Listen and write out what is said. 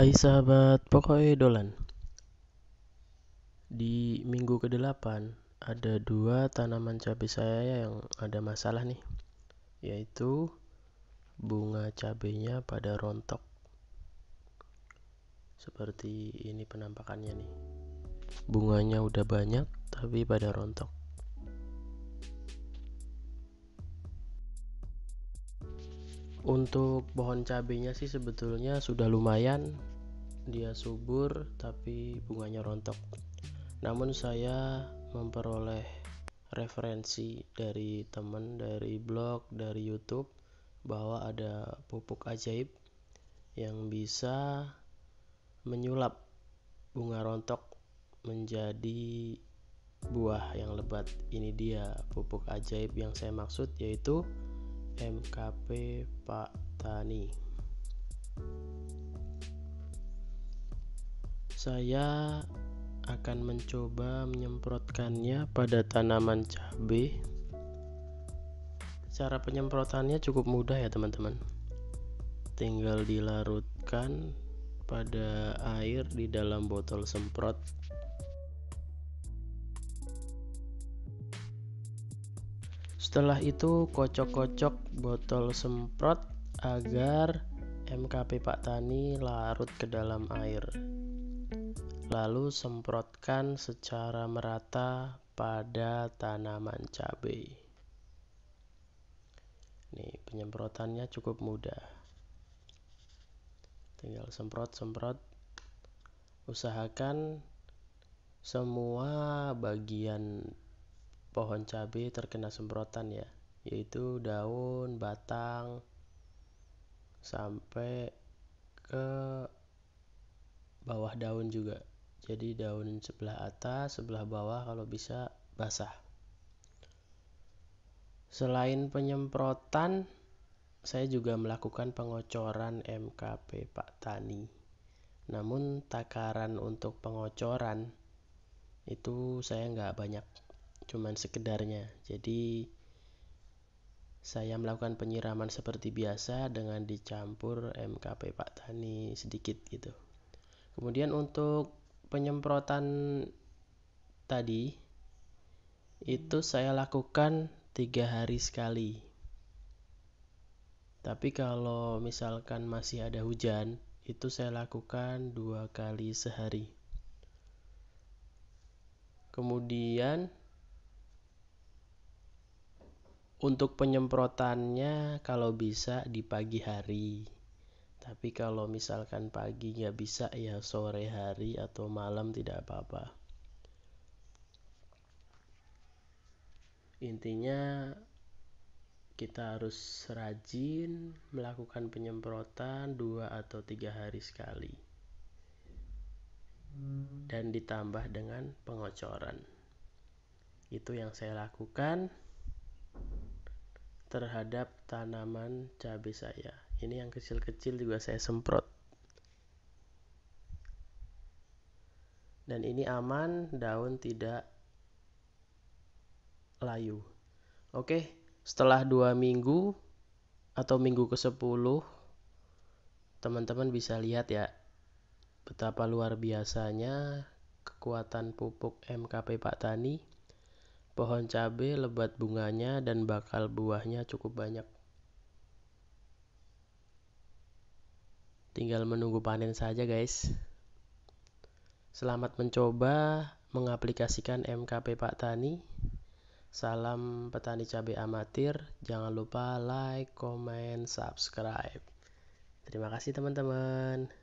Hai sahabat pokoknya dolan Di minggu ke-8 Ada dua tanaman cabai saya yang ada masalah nih Yaitu Bunga cabenya pada rontok Seperti ini penampakannya nih Bunganya udah banyak Tapi pada rontok Untuk pohon cabenya sih sebetulnya sudah lumayan dia subur tapi bunganya rontok. Namun saya memperoleh referensi dari teman dari blog, dari YouTube bahwa ada pupuk ajaib yang bisa menyulap bunga rontok menjadi buah yang lebat. Ini dia pupuk ajaib yang saya maksud yaitu MKP Pak Tani saya akan mencoba menyemprotkannya pada tanaman cabai. Cara penyemprotannya cukup mudah ya, teman-teman. Tinggal dilarutkan pada air di dalam botol semprot Setelah itu kocok-kocok botol semprot agar MKP Pak Tani larut ke dalam air lalu semprotkan secara merata pada tanaman cabai nih penyemprotannya cukup mudah tinggal semprot-semprot usahakan semua bagian pohon cabai terkena semprotan ya yaitu daun, batang sampai ke bawah daun juga jadi daun sebelah atas, sebelah bawah kalau bisa basah. Selain penyemprotan, saya juga melakukan pengocoran MKP Pak Tani. Namun takaran untuk pengocoran itu saya nggak banyak, cuman sekedarnya. Jadi saya melakukan penyiraman seperti biasa dengan dicampur MKP Pak Tani sedikit gitu. Kemudian untuk penyemprotan tadi itu saya lakukan tiga hari sekali. Tapi kalau misalkan masih ada hujan, itu saya lakukan dua kali sehari. Kemudian, untuk penyemprotannya, kalau bisa di pagi hari tapi kalau misalkan pagi nggak bisa ya sore hari atau malam tidak apa-apa intinya kita harus rajin melakukan penyemprotan dua atau tiga hari sekali dan ditambah dengan pengocoran itu yang saya lakukan terhadap tanaman cabai saya ini yang kecil-kecil juga saya semprot dan ini aman daun tidak layu oke setelah dua minggu atau minggu ke 10 teman-teman bisa lihat ya betapa luar biasanya kekuatan pupuk MKP Pak Tani pohon cabe lebat bunganya dan bakal buahnya cukup banyak tinggal menunggu panen saja guys selamat mencoba mengaplikasikan MKP Pak Tani salam petani cabe amatir jangan lupa like, comment, subscribe terima kasih teman-teman